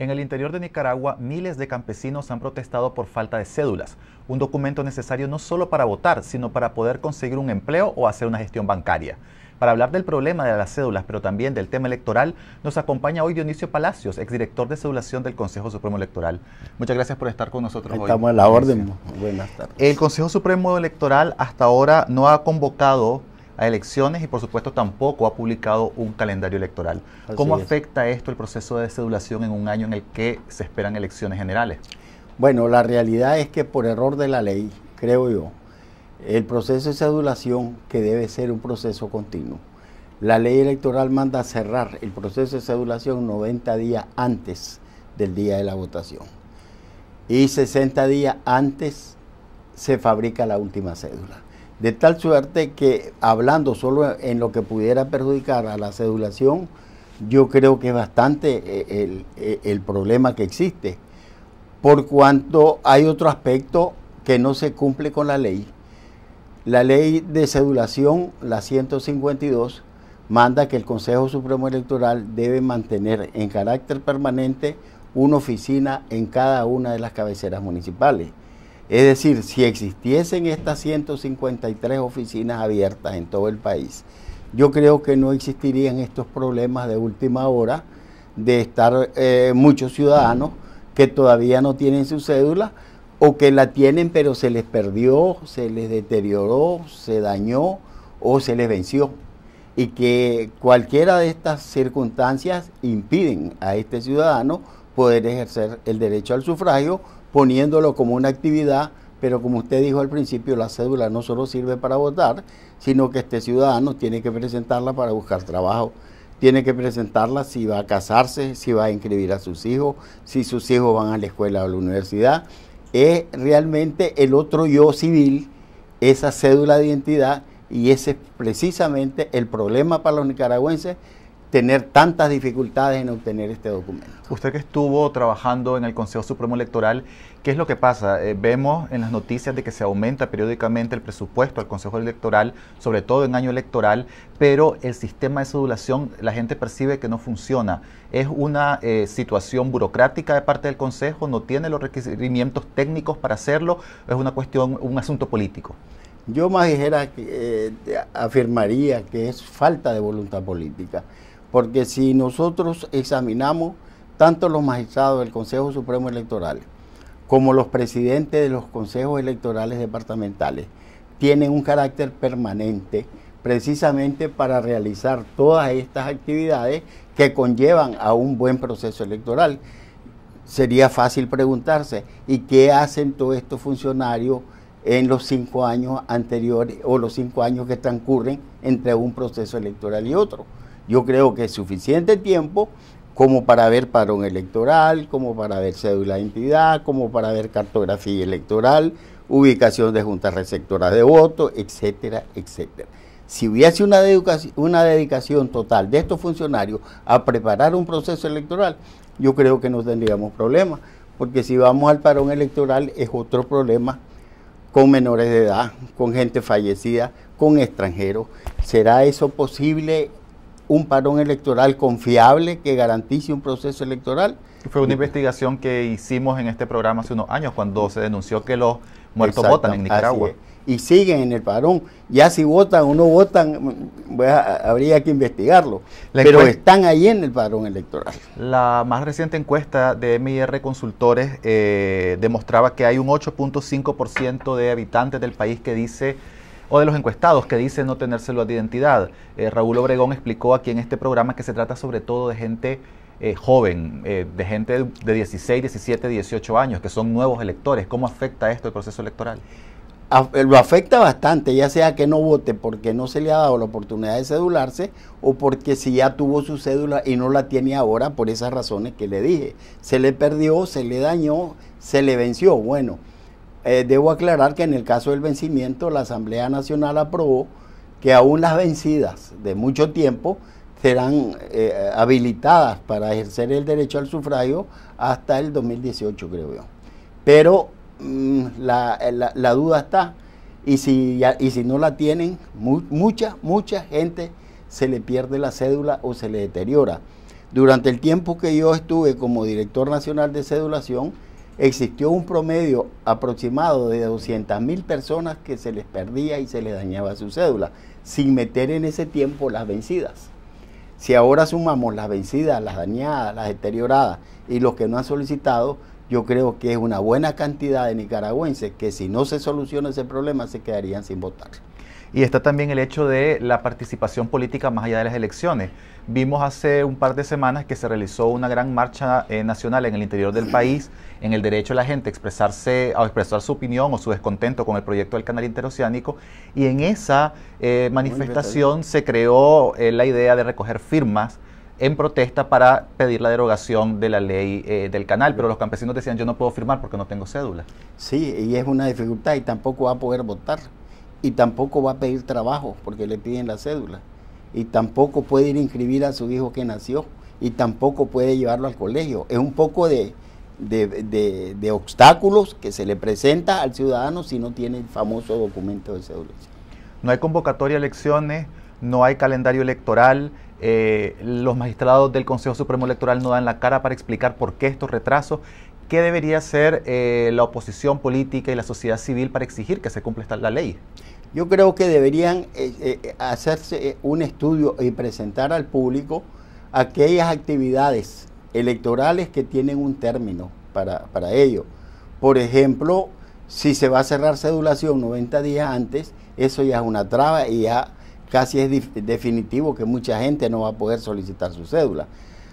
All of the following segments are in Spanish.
En el interior de Nicaragua, miles de campesinos han protestado por falta de cédulas, un documento necesario no solo para votar, sino para poder conseguir un empleo o hacer una gestión bancaria. Para hablar del problema de las cédulas, pero también del tema electoral, nos acompaña hoy Dionisio Palacios, exdirector de cedulación del Consejo Supremo Electoral. Muchas gracias por estar con nosotros hoy. Estamos a la orden. Buenas tardes. El Consejo Supremo Electoral hasta ahora no ha convocado a elecciones y por supuesto tampoco ha publicado un calendario electoral. ¿Cómo afecta esto el proceso de cedulación en un año en el que se esperan elecciones generales? Bueno, la realidad es que por error de la ley, creo yo, el proceso de cedulación que debe ser un proceso continuo. La ley electoral manda cerrar el proceso de cedulación 90 días antes del día de la votación. Y 60 días antes se fabrica la última cédula de tal suerte que hablando solo en lo que pudiera perjudicar a la sedulación, yo creo que es bastante eh, eh, el, problema que existe, por cuanto hay otro aspecto que no se cumple con la ley. La ley de sedulación, la 152, manda que el Consejo Supremo Electoral debe mantener en carácter permanente una oficina en cada una de las cabeceras municipales. Es decir, si existiesen estas 153 oficinas abiertas en todo el país, yo creo que no existirían estos problemas de última hora de estar eh, muchos ciudadanos que todavía no tienen su cédula o que la tienen pero se les perdió, se les deterioró, se dañó o se les venció. Y que cualquiera de estas circunstancias impiden a este ciudadano poder ejercer el derecho al sufragio poniéndolo como una actividad, pero como usted dijo al principio, la cédula no solo sirve para votar, sino que este ciudadano tiene que presentarla para buscar trabajo, tiene que presentarla si va a casarse, si va a inscribir a sus hijos, si sus hijos van a la escuela o a la universidad. Es realmente el otro yo civil, esa cédula de identidad, y ese es precisamente el problema para los nicaragüenses tener tantas dificultades en obtener este documento. Usted que estuvo trabajando en el Consejo Supremo Electoral, ¿qué es lo que pasa? Eh, vemos en las noticias de que se aumenta periódicamente el presupuesto al Consejo Electoral, sobre todo en año electoral, pero el sistema de sedulación la gente percibe que no funciona. Es una eh, situación burocrática de parte del Consejo, no tiene los requerimientos técnicos para hacerlo, es una cuestión, un asunto político. Yo más dijera, eh, afirmaría que es falta de voluntad política. Porque si nosotros examinamos tanto los magistrados del Consejo Supremo Electoral como los presidentes de los consejos electorales departamentales, tienen un carácter permanente precisamente para realizar todas estas actividades que conllevan a un buen proceso electoral. Sería fácil preguntarse, ¿y qué hacen todos estos funcionarios en los cinco años anteriores o los cinco años que transcurren entre un proceso electoral y otro? Yo creo que es suficiente tiempo como para ver parón electoral, como para ver cédula de identidad, como para ver cartografía electoral, ubicación de juntas receptoras de votos, etcétera, etcétera. Si hubiese una, una dedicación total de estos funcionarios a preparar un proceso electoral, yo creo que no tendríamos problemas, porque si vamos al parón electoral es otro problema con menores de edad, con gente fallecida, con extranjeros. ¿Será eso posible un parón electoral confiable que garantice un proceso electoral. Fue una investigación que hicimos en este programa hace unos años cuando se denunció que los muertos votan en Nicaragua. Y siguen en el parón. Ya si votan o no votan, mm, pues, habría que investigarlo. Pero están ahí en el parón electoral. La más reciente encuesta de MIR Consultores eh, demostraba que hay un 8.5% de habitantes del país que dice o de los encuestados que dicen no tener células de identidad. Eh, Raúl Obregón explicó aquí en este programa que se trata sobre todo de gente eh, joven, eh, de gente de 16, 17, 18 años, que son nuevos electores. ¿Cómo afecta esto el proceso electoral? lo afecta bastante, ya sea que no vote porque no se le ha dado la oportunidad de cedularse o porque si ya tuvo su cédula y no la tiene ahora por esas razones que le dije. Se le perdió, se le dañó, se le venció. Bueno, eh, debo aclarar que en el caso del vencimiento, la Asamblea Nacional aprobó que aún las vencidas de mucho tiempo serán eh, habilitadas para ejercer el derecho al sufragio hasta el 2018, creo yo. Pero mm, eh, la, duda está, y si, y si no la tienen, mucha, mucha gente se le pierde la cédula o se le deteriora. Durante el tiempo que yo estuve como director nacional de cedulación, existió un promedio aproximado de 200.000 personas que se les perdía y se les dañaba su cédula, sin meter en ese tiempo las vencidas. Si ahora sumamos las vencidas, las dañadas, las deterioradas y los que no han solicitado, yo creo que es una buena cantidad de nicaragüenses que si no se soluciona ese problema se quedarían sin votar. Y está también el hecho de la participación política más allá de las elecciones. Vimos hace un par de semanas que se realizó una gran marcha eh, nacional en el interior del país en el derecho de la gente a expresarse o expresar su opinión o su descontento con el proyecto del canal interoceánico. Y en esa eh, manifestación se creó eh, la idea de recoger firmas en protesta para pedir la derogación de la ley del canal, pero los campesinos decían yo no puedo firmar porque no tengo cédula. Sí, y es una dificultad y tampoco va a poder votar y tampoco va a pedir trabajo porque le piden la cédula y tampoco puede ir a inscribir a su hijo que nació y tampoco puede llevarlo al colegio. Es un poco de, obstáculos que se le presenta al ciudadano si no tiene el famoso documento de cédula. No hay convocatoria a elecciones, no hay calendario electoral, eh, los magistrados del Consejo Supremo Electoral no dan la cara para explicar por qué estos retrasos. ¿Qué debería hacer eh, la oposición política y la sociedad civil para exigir que se cumpla esta, la ley? Yo creo que deberían eh, eh, hacerse eh, un estudio y presentar al público aquellas actividades electorales que tienen un término para, para ello. Por ejemplo, si se va a cerrar cedulación 90 días antes, eso ya es una traba y ya casi es definitivo que mucha gente no va a poder solicitar su cédula.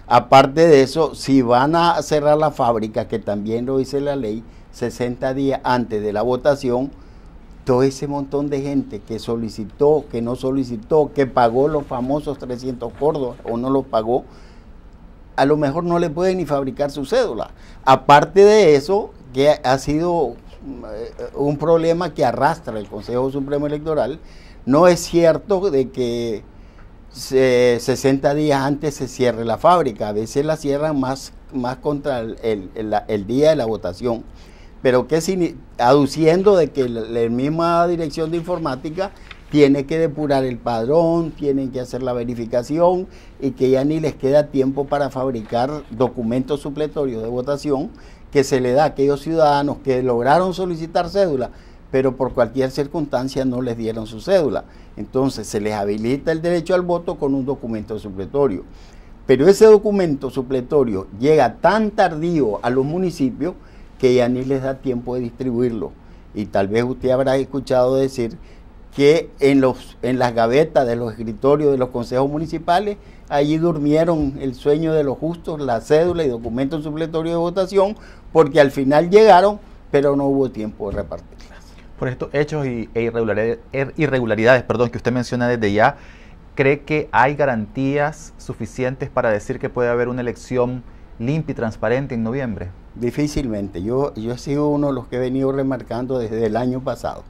Aparte de eso, si van a cerrar la fábrica, que también lo dice la ley, 60 días antes de la votación, todo ese montón de gente que solicitó, que no solicitó, que pagó los famosos 300 córdobas o no los pagó, a lo mejor no le puede ni fabricar su cédula. Aparte de eso, que ha sido eh, un problema que arrastra el Consejo Supremo Electoral, no es cierto de que 60 días antes se cierre la fábrica, a veces la cierran más, más contra el día de la votación pero que aduciendo de que la, misma dirección de informática tiene que depurar el padrón, tienen que hacer la verificación y que ya ni les queda tiempo para fabricar documentos supletorios de votación que se le da a aquellos ciudadanos que lograron solicitar cédula, pero por cualquier circunstancia no les dieron su cédula. Entonces se les habilita el derecho al voto con un documento supletorio. Pero ese documento supletorio llega tan tardío a los municipios que ya ni les da tiempo de distribuirlo. Y tal vez usted habrá escuchado decir que en, los, en las gavetas de los escritorios de los consejos municipales, allí durmieron el sueño de los justos, la cédula y documentos supletorios de votación, porque al final llegaron, pero no hubo tiempo de repartirlas. Por estos hechos e irregularidades, er, irregularidades perdón, que usted menciona desde ya, ¿cree que hay garantías suficientes para decir que puede haber una elección limpia y transparente en noviembre? difícilmente. Yo, yo he sido uno de los que he venido remarcando desde el año pasado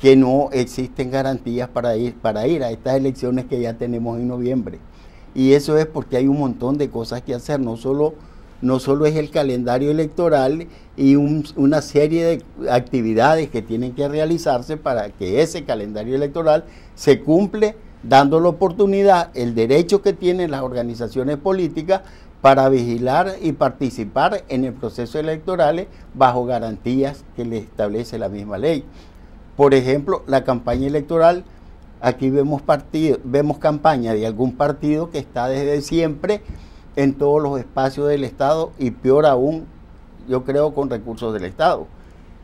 que no existen garantías para ir, para ir a estas elecciones que ya tenemos en noviembre. Y eso es porque hay un montón de cosas que hacer, no solo, no solo es el calendario electoral y una serie de actividades que tienen que realizarse para que ese calendario electoral se cumple dando la oportunidad, el derecho que tienen las organizaciones políticas para vigilar y participar en el proceso electoral bajo garantías que le establece la misma ley. Por ejemplo, la campaña electoral, aquí vemos, partido, vemos campaña de algún partido que está desde siempre en todos los espacios del Estado y peor aún, yo creo, con recursos del Estado.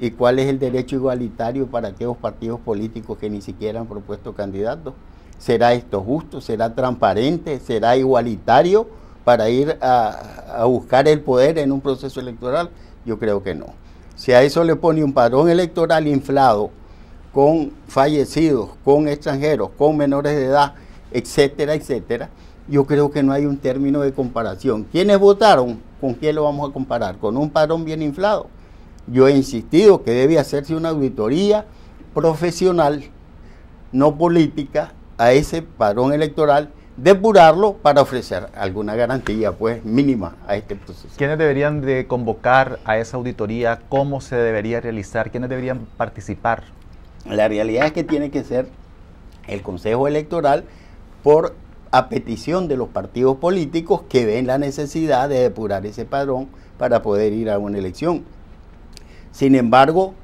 ¿Y cuál es el derecho igualitario para aquellos partidos políticos que ni siquiera han propuesto candidatos? ¿Será esto justo? ¿Será transparente? ¿Será igualitario? para ir a, buscar el poder en un proceso electoral? Yo creo que no. Si a eso le pone un padrón electoral inflado, con fallecidos, con extranjeros, con menores de edad, etcétera, etcétera, yo creo que no hay un término de comparación. ¿Quiénes votaron? ¿Con quién lo vamos a comparar? ¿Con un padrón bien inflado? Yo he insistido que debe hacerse una auditoría profesional, no política, a ese padrón electoral depurarlo para ofrecer alguna garantía pues mínima a este proceso. ¿Quiénes deberían de convocar a esa auditoría? ¿Cómo se debería realizar? ¿Quiénes deberían participar? La realidad es que tiene que ser el Consejo Electoral por a petición de los partidos políticos que ven la necesidad de depurar ese padrón para poder ir a una elección. Sin embargo,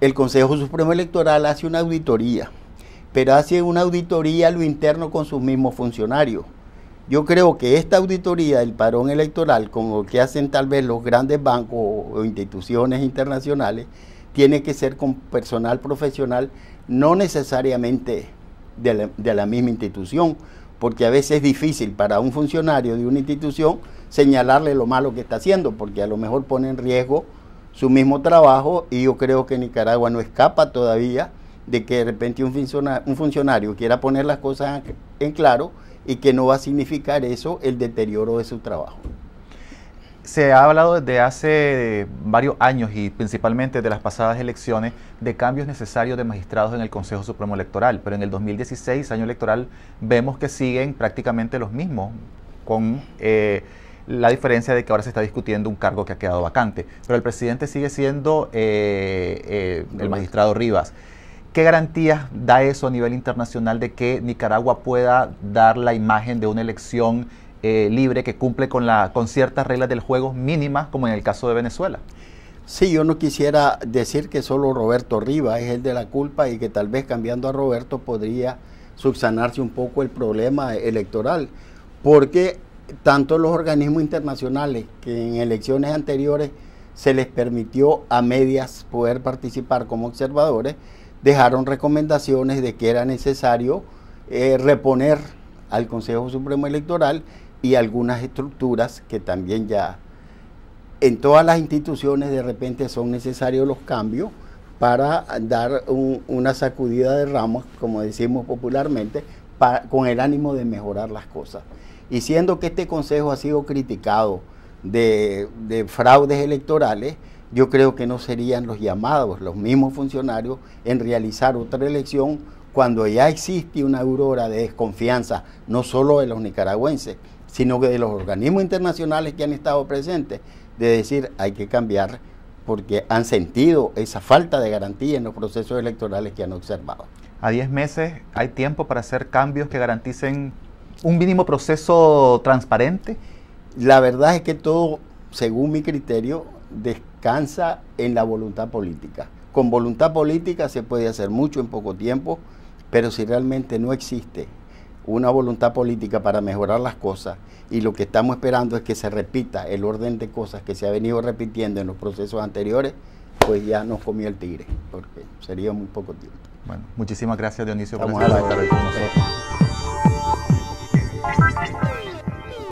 el Consejo Supremo Electoral hace una auditoría pero hace una auditoría a lo interno con sus mismos funcionarios. Yo creo que esta auditoría del parón electoral, como que hacen tal vez los grandes bancos o instituciones internacionales, tiene que ser con personal profesional, no necesariamente de de la misma institución, porque a veces es difícil para un funcionario de una institución señalarle lo malo que está haciendo, porque a lo mejor pone en riesgo su mismo trabajo y yo creo que Nicaragua no escapa todavía de que de repente un funcionario, quiera poner las cosas en claro y que no va a significar eso el deterioro de su trabajo se ha hablado desde hace varios años y principalmente de las pasadas elecciones de cambios necesarios de magistrados en el Consejo Supremo Electoral, pero en el 2016, año electoral, vemos que siguen prácticamente los mismos, con eh, la diferencia de que ahora se está discutiendo un cargo que ha quedado vacante, pero el presidente sigue siendo eh, eh, el magistrado Rivas. ¿Qué garantías da eso a nivel internacional de que Nicaragua pueda dar la imagen de una elección eh, libre que cumple con, con ciertas reglas del juego mínimas, como en el caso de Venezuela? Sí, yo no quisiera decir que solo Roberto Rivas es el de la culpa y que tal vez cambiando a Roberto podría subsanarse un poco el problema electoral, porque tanto los organismos internacionales que en elecciones anteriores se les permitió a medias poder participar como observadores, dejaron recomendaciones de que era necesario eh, reponer al Consejo Supremo Electoral y algunas estructuras que también ya en todas las instituciones de repente son necesarios los cambios para dar una sacudida de ramos, como decimos popularmente, con el ánimo de mejorar las cosas. Y siendo que este Consejo ha sido criticado de, de fraudes electorales, yo creo que no serían los llamados, los mismos funcionarios, en realizar otra elección cuando ya existe una aurora de desconfianza, no solo de los nicaragüenses, sino que de los organismos internacionales que han estado presentes, de decir hay que cambiar porque han sentido esa falta de garantía en los procesos electorales que han observado. A 10 meses hay tiempo para hacer cambios que garanticen un mínimo proceso transparente. La verdad es que todo, según mi criterio, de Cansa en la voluntad política. Con voluntad política se puede hacer mucho en poco tiempo, pero si realmente no existe una voluntad política para mejorar las cosas y lo que estamos esperando es que se repita el orden de cosas que se ha venido repitiendo en los procesos anteriores, pues ya nos comió el tigre, porque sería muy poco tiempo. Bueno, muchísimas gracias Dionisio por estar con nosotros.